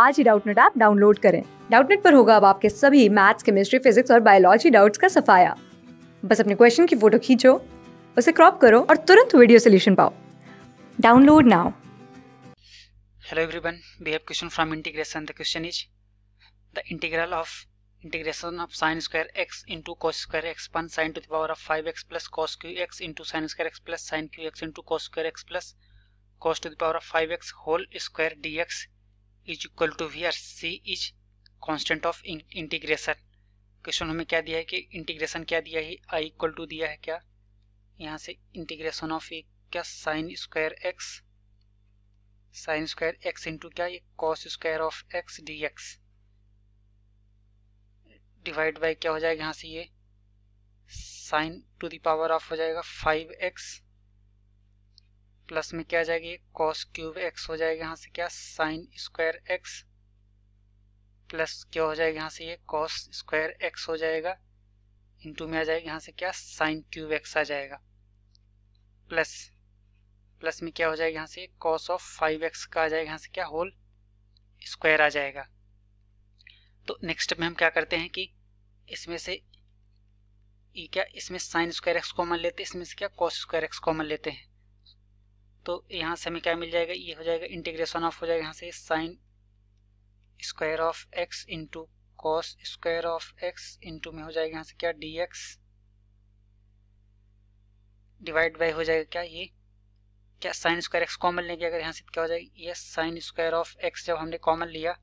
आज ही Doubtnut app download करें डाउटनेट पर होगा अब आपके सभी मैथ्स केमिस्ट्री फिजिक्स और बायोलॉजी डाउट्स का सफाया बस अपने क्वेश्चन की फोटो खींचो उसे क्रॉप करो और तुरंत वीडियो सोल्यूशन पाओ download now Hello everyone, we have question from integration. The question is the integral of integration of sine square x into cos square x plus sine to the power of 5x plus cos q x into sine square x plus sine q x into cos square x plus cos to the power of 5x whole square dx is equal to where C is constant of integration question हमें क्या दिया है कि integration क्या दिया है I equal to दिया है क्या यहाँ से इंटीग्रेशन ऑफ ए क्या sine square x sine square x into क्या ये cos square of x d x divide by क्या हो जाएगा यहाँ से ये साइन टू दावर ऑफ हो जाएगा फाइव एक्स प्लस में क्या आ जाएगी कॉस क्यूब एक्स हो जाएगा यहाँ से क्या साइन स्क्वायर एक्स प्लस क्या हो जाएगा यहाँ से ये कॉस स्क्वायर एक्स हो जाएगा इंटू में आ जाएगा यहाँ से क्या साइन क्यूब एक्स आ जाएगा प्लस प्लस में क्या हो जाएगा यहाँ से कॉस ऑफ फाइव एक्स का आ जाएगा यहाँ से क्या होल स्क्वायर आ जाएगा तो नेक्स्ट में हम क्या करते हैं कि इसमें से क्या इसमें साइन स्क्वायर एक्स कॉमन लेते हैं इसमें से क्या कॉस स्क्वायर एक्स कॉमन लेते हैं तो यहाँ से हमें क्या मिल जाएगा ये हो जाएगा इंटीग्रेशन ऑफ हो जाएगा यहाँ से sine square of x into cos square of x into में हो जाएगा यहाँ से क्या डी एक्स डिवाइड बाई हो जाएगा क्या ये क्या साइन स्क्वायर एक्स कॉमन लेंगे अगर यहाँ से क्या हो जाएगा ये साइन स्क्वायर ऑफ एक्स जब हमने कॉमन लिया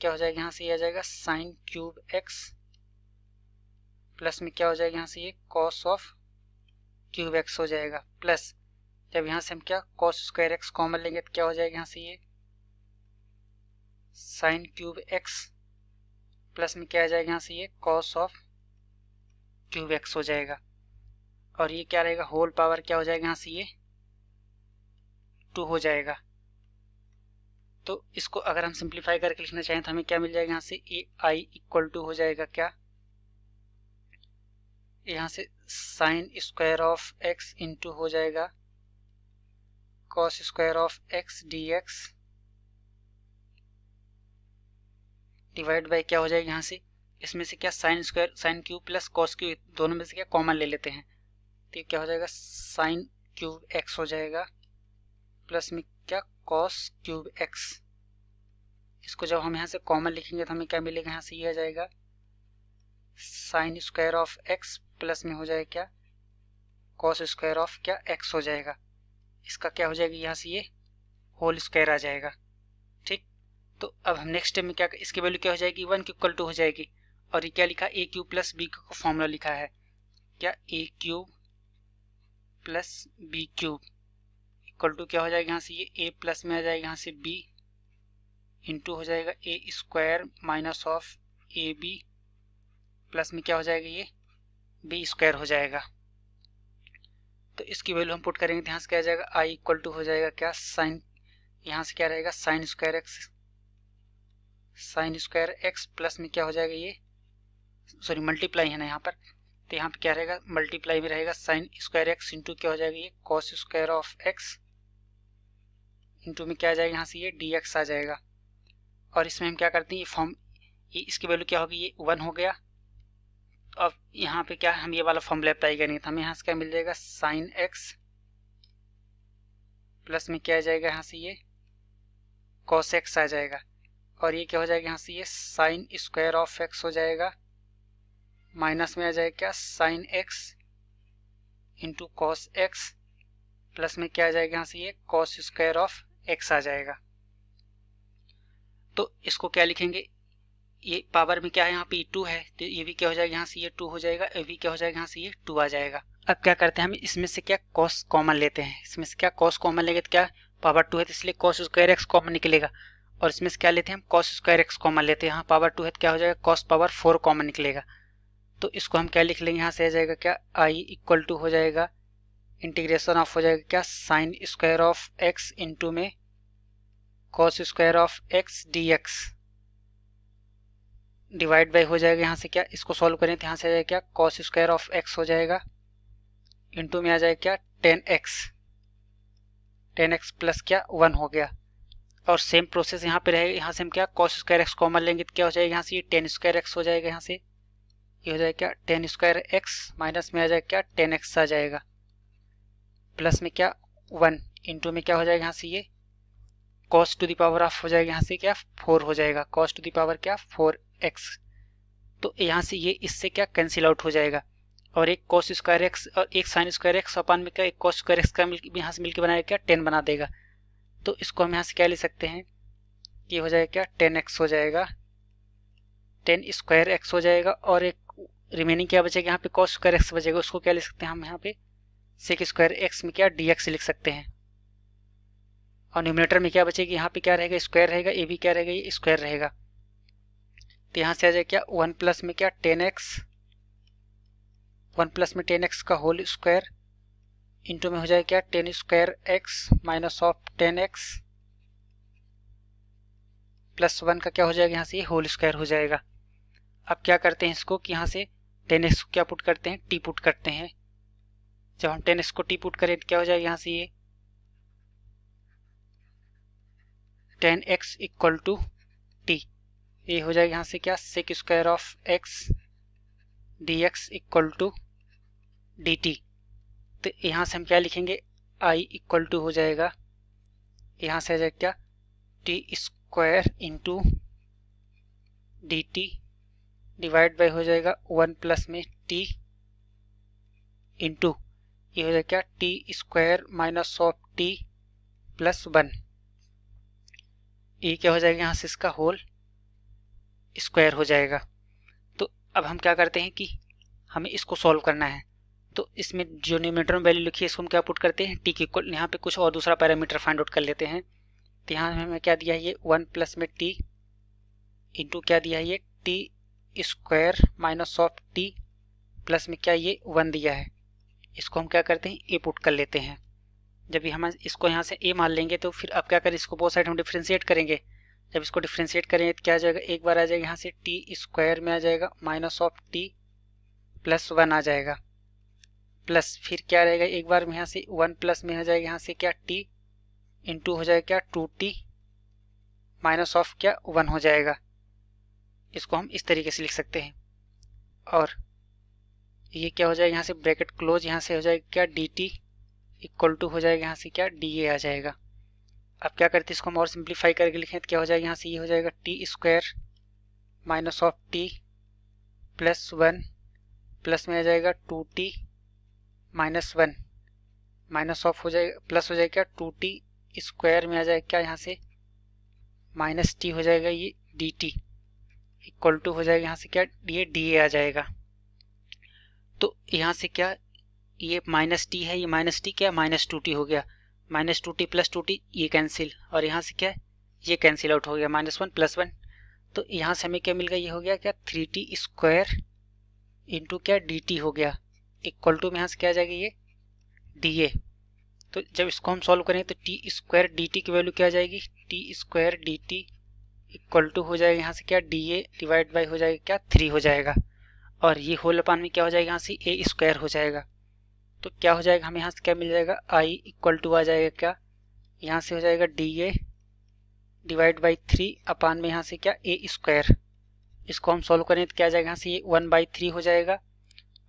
क्या हो जाएगा यहाँ से ये आ जाएगा साइन क्यूब एक्स प्लस में क्या हो जाएगा यहाँ से ये कॉस ऑफ क्यूब एक्स हो जाएगा प्लस जब यहाँ से हम क्या कॉस स्क्वायर एक्स कॉमन लेंगे तो क्या हो जाएगा यहाँ से ये साइन क्यूब एक्स प्लस में क्या आ जाएगा यहाँ से ये कॉस ऑफ क्यूब एक्स हो जाएगा और ये क्या रहेगा होल पावर क्या हो जाएगा यहाँ से ये टू हो जाएगा तो इसको अगर हम सिंप्लीफाई करके लिखना चाहें तो हमें क्या मिल जाएगा यहाँ से ए आई इक्वल टू हो जाएगा क्या यहाँ से sine square of x into हो जाएगा cos square of x dx divide by क्या हो जाएगा यहाँ से इसमें से क्या sine square sine cube plus cos cube दोनों में से क्या कॉमन ले लेते हैं तो ये क्या हो जाएगा साइन क्यूब एक्स हो जाएगा प्लस में क्या कॉस क्यूब एक्स इसको जब हम यहाँ से कॉमन लिखेंगे तो हमें क्या मिलेगा यहाँ से ये यह आ जाएगा sine square of x plus में हो जाएगा क्या कॉस स्क्वायर ऑफ क्या एक्स हो जाएगा इसका क्या हो जाएगा यहाँ से ये होल स्क्वायर आ जाएगा ठीक तो अब हम नेक्स्ट स्टेप में क्या इसकी वैल्यू क्या हो जाएगी वन की इक्वल टू हो जाएगी और ये क्या लिखा ए क्यूब प्लस बी का फॉर्मूला लिखा है क्या A cube plus B cube equal to क्या हो जाएगा यहाँ से ये ए प्लस में आ जाएगा यहाँ से बी इंटू हो जाएगा A square minus of A B plus में क्या हो जाएगा ये बी स्क्वायर हो जाएगा इसकी वैल्यू हम पुट करेंगे तो यहाँ से क्या जाएगा आई इक्वल टू हो जाएगा क्या साइन यहाँ से क्या रहेगा sine square x sine square x plus में क्या हो जाएगा ये सॉरी मल्टीप्लाई है ना यहाँ पर तो यहाँ पे क्या रहेगा मल्टीप्लाई में रहेगा साइन स्क्वायर एक्स इंटू क्या हो जाएगा ये cos square of x into में क्या जाएगा यहाँ से ये डी एक्स आ जाएगा और इसमें हम क्या करते हैं ये फॉर्म इसकी वैल्यू क्या होगी ये वन हो गया अब यहाँ पे क्या हम ये वाला फॉर्मूला अप्लाई करेंगे तो हमें यहाँ से क्या मिल जाएगा साइन एक्स प्लस में क्या आ जाएगा यहाँ से ये कॉस एक्स आ जाएगा और ये क्या हो जाएगा यहाँ से ये साइन स्क्वायर ऑफ एक्स हो जाएगा माइनस में आ जाएगा क्या sine x into cos x plus में क्या आ जाएगा यहाँ से ये कॉस स्क्वायर ऑफ एक्स आ जाएगा तो इसको क्या लिखेंगे ये पावर में क्या है यहाँ पे टू है तो ये भी क्या हो जाएगा यहाँ से ये टू हो जाएगा ये भी क्या हो जाएगा यहाँ से ये टू आ जाएगा अब क्या करते हैं हम इसमें से क्या कॉस कॉमन लेते हैं इसमें से क्या कॉस कॉमन लेंगे तो क्या पावर टू है तो इसलिए कॉस स्क्वायर एक्स कॉमन निकलेगा और इसमें से क्या लेते हैं हम कॉस स्क्वायर एक्स कॉमन लेते हैं यहाँ पावर टू है तो क्या हो जाएगा कॉस पावर फोर कॉमन निकलेगा तो इसको हम क्या लिख लेंगे यहाँ से आ जाएगा क्या आई इक्वल टू हो जाएगा इंटीग्रेशन ऑफ हो जाएगा क्या sine square of x into में cos square of x d x divide by हो जाएगा यहाँ से क्या इसको सॉल्व करें तो यहाँ से आ जाएगा क्या कॉस स्क्वायर ऑफ एक्स हो जाएगा इंटू में आ जाएगा क्या tan x tan x plus क्या वन हो गया और सेम प्रोसेस यहाँ पे रहेगा यहाँ से हम क्या कॉस स्क्वायर एक्स कॉमन लेंगे तो क्या हो जाएगा यहाँ से ये टेन स्क्वायर एक्स हो जाएगा यहाँ से ये हो जाएगा क्या टेन स्क्वायर एक्स माइनस में आ जाएगा क्या टेन एक्स आ जाएगा प्लस में क्या वन इंटू में क्या हो जाएगा यहाँ से ये कॉस्ट टू दावर ऑफ हो जाएगा यहाँ से क्या फोर हो जाएगा कॉस्ट टू दावर क्या फोर एक्स तो यहाँ से ये इससे क्या कैंसिल आउट हो जाएगा और एक कॉस स्क्वायर एक्स और एक साइन स्क्वायर एक्स अपान में क्या एक कॉस स्क्वायर एक्स का मिल यहाँ से मिलकर बनाया क्या टेन बना देगा तो इसको हम यहाँ से क्या ले सकते हैं ये हो जाएगा क्या टेन एक्स हो जाएगा टेन स्क्वायर एक्स हो जाएगा और एक रिमेनिंग क्या बचेगा यहाँ पे कॉस स्क्वायर एक्स बचेगा उसको क्या ले सकते हैं हम यहाँ पे सेक स्क्वायर एक्स में क्या डी लिख सकते हैं और न्यूमिनेटर में क्या बचेगी यहाँ पे क्या रहेगा स्क्वायर रहेगा ए भी क्या रहेगा ये स्क्वायर रहेगा तो यहाँ से आ जाए क्या वन प्लस में क्या टेन एक्स वन प्लस में टेन एक्स का होल स्क्वायर इंटू में हो जाए क्या tan square x minus of tan x plus one का क्या हो जाएगा यहाँ से ये होल स्क्वायर हो जाएगा अब क्या करते हैं इसको कि यहाँ से टेन एक्स को क्या पुट करते हैं टी पुट करते हैं जब हम टेन एक्स को टी पुट करें तो क्या हो जाएगा यहाँ से ये tan x equal to T ये हो जाएगा यहाँ से क्या sec square of x d x equal to d T तो यहाँ से हम क्या लिखेंगे आई इक्वल टू हो जाएगा यहाँ से आ जाएगा क्या T square into d T divide by हो जाएगा वन प्लस में टी इंटू ये हो जाएगा क्या T square minus of T plus one A क्या हो जाएगा यहाँ से इसका होल स्क्वायर हो जाएगा तो अब हम क्या करते हैं कि हमें इसको सॉल्व करना है तो इसमें जो न्यूमीटर में वैल्यू लिखी है इसको हम क्या पुट करते हैं टी के इक्वल यहाँ पे कुछ और दूसरा पैरामीटर फाइंड आउट कर लेते हैं तो यहाँ हमें क्या दिया है ये वन प्लस में टी इंटू क्या दिया है ये T square minus of T plus में क्या ये वन दिया है इसको हम क्या करते हैं ए पुट कर लेते हैं जब भी हम इसको यहाँ से ए मान लेंगे तो फिर अब क्या करें इसको बहुत साइड हम डिफ्रेंशिएट करेंगे जब इसको डिफ्रेंशिएट करेंगे तो क्या आ जाएगा एक बार आ जाएगा यहाँ से टी स्क्वायर में आ जाएगा minus of T plus one आ जाएगा प्लस फिर क्या रहेगा एक बार यहाँ से वन प्लस में आ जाएगा यहाँ से क्या टी इंटू हो जाएगा क्या टू टी माइनस ऑफ क्या वन हो जाएगा इसको हम इस तरीके से लिख सकते हैं और ये क्या हो जाएगा यहाँ से ब्रैकेट क्लोज यहाँ से हो जाएगा क्या डी टी इक्वल टू हो जाएगा यहाँ से क्या डी ए आ जाएगा अब क्या करते हैं इसको हम और सिंप्लीफाई करके लिखें तो क्या हो जाएगा यहाँ से ये यह हो जाएगा T square minus of T plus one plus में आ जाएगा two T minus one minus of हो जाएगा प्लस हो जाएगा टू टी स्क्वायर में आ जाएगा क्या यहाँ से माइनस टी हो जाएगा ये डी टी इक्वल टू हो जाएगा यहाँ से क्या ये डी ए आ जाएगा तो यहाँ से क्या ये माइनस टी है ये माइनस टी क्या माइनस टू टी हो गया minus two T plus two T ये कैंसिल और यहाँ से क्या है ये कैंसिल आउट हो गया माइनस वन प्लस वन तो यहाँ से हमें क्या मिल गया ये हो गया क्या थ्री टी स्क्वायर इंटू क्या डी टी हो गया इक्वल टू में यहाँ से क्या आ जाएगा ये डी ए तो जब इसको हम सॉल्व करें तो टी स्क्वायर डी टी की वैल्यू क्या आ जाएगी T square d T equal to हो जाएगा यहाँ से क्या डी ए डिवाइड बाई हो जाएगा क्या थ्री हो जाएगा और ये होल अपान में क्या हो जाएगा यहाँ से ए स्क्वायर हो जाएगा तो क्या हो जाएगा हमें यहाँ से क्या मिल जाएगा आई इक्वल टू आ जाएगा क्या यहाँ से हो जाएगा D A divide by three upon में यहाँ से क्या ए स्क्वायर इसको हम सॉल्व करें तो क्या जाएगा यहाँ से ये वन बाई थ्री हो जाएगा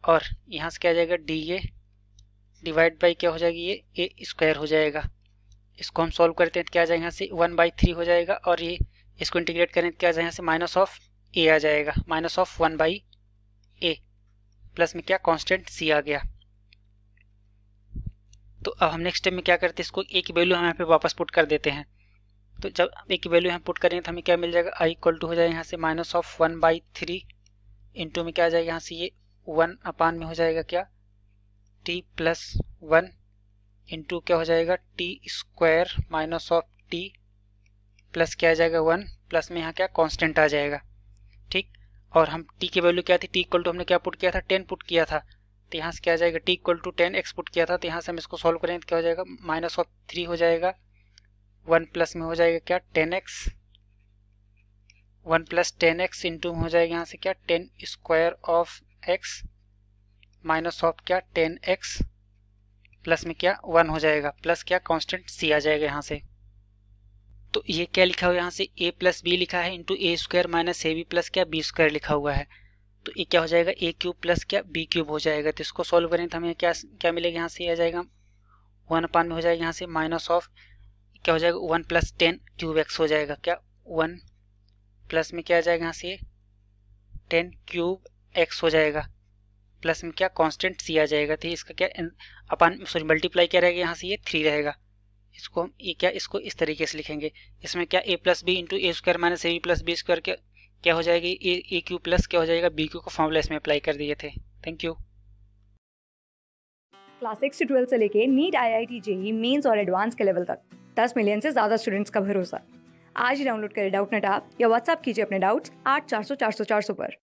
और यहाँ से क्या जाएगा डी ए डिवाइड बाई क्या हो जाएगी ये ए स्क्वायर हो जाएगा इसको हम सॉल्व करते हैं तो क्या जाएगा यहाँ से वन बाई थ्री हो जाएगा और ये इसको इंटीग्रेट करें तो क्या जाएगा यहाँ से माइनस ऑफ ए आ जाएगा minus of one by A plus में क्या कॉन्स्टेंट सी आ गया तो अब हम नेक्स्ट स्टेप में क्या करते हैं इसको एक की वैल्यू हम यहाँ पे वापस पुट कर देते हैं तो जब एक की वैल्यू यहाँ पुट करेंगे तो हमें क्या मिल जाएगा आई इक्वल टू हो जाएगा यहाँ से minus of one by three into में क्या आ जाएगा यहाँ से ये वन अपान में हो जाएगा क्या टी प्लस वन इंटू क्या हो जाएगा T square minus of T plus क्या आ जाएगा वन प्लस में यहाँ क्या कॉन्स्टेंट आ जाएगा ठीक और हम टी की वैल्यू क्या थी टी इक्वल टू हमने क्या पुट किया था टेन पुट किया था तो यहाँ से क्या जाएगा T equal to tan x put किया था तो यहाँ से हम इसको सॉल्व करेंगे तो क्या हो जाएगा माइनस ऑफ थ्री हो जाएगा वन प्लस में हो जाएगा क्या tan x one plus tan x into में हो जाएगा यहाँ से क्या tan square of x minus of क्या टेन एक्स प्लस में क्या वन हो जाएगा प्लस क्या कॉन्स्टेंट सी आ जाएगा यहाँ से तो ये क्या लिखा हुआ है यहाँ से ए प्लस बी लिखा है into A square minus A B plus क्या बी स्क्वायर लिखा हुआ है तो ये क्या हो जाएगा ए क्यूब प्लस क्या बी क्यूब हो जाएगा तो इसको सॉल्व करें तो हमें क्या क्या मिलेगा यहाँ से आ जाएगा वन अपान में हो जाएगा यहाँ से माइनस ऑफ क्या हो जाएगा one plus tan cube x हो जाएगा क्या वन प्लस में क्या आ जाएगा यहाँ से टेन क्यूब एक्स हो जाएगा प्लस में क्या कॉन्स्टेंट सी आ जाएगा तो इसका क्या अपान सॉरी मल्टीप्लाई क्या रहेगा यहाँ से ये थ्री रहेगा इसको हम ये क्या इसको इस तरीके से लिखेंगे इसमें क्या A plus B into A square minus A B plus B square क्या क्या हो जाएगी ए ए क्यू प्लस क्या हो जाएगा बी क्यू का फॉर्मूला इसमें अप्लाई कर दिए थे थैंक यू क्लास सिक्स से ट्वेल्थ से लेके NEET I I T JEE Mains और एडवांस के लेवल तक दस मिलियन से ज़्यादा स्टूडेंट्स का भरोसा आज ही डाउनलोड करें डाउट नेट आप या व्हाट्सअप कीजिए अपने डाउट्स आठ चार सौ चार सौ चार सौ पर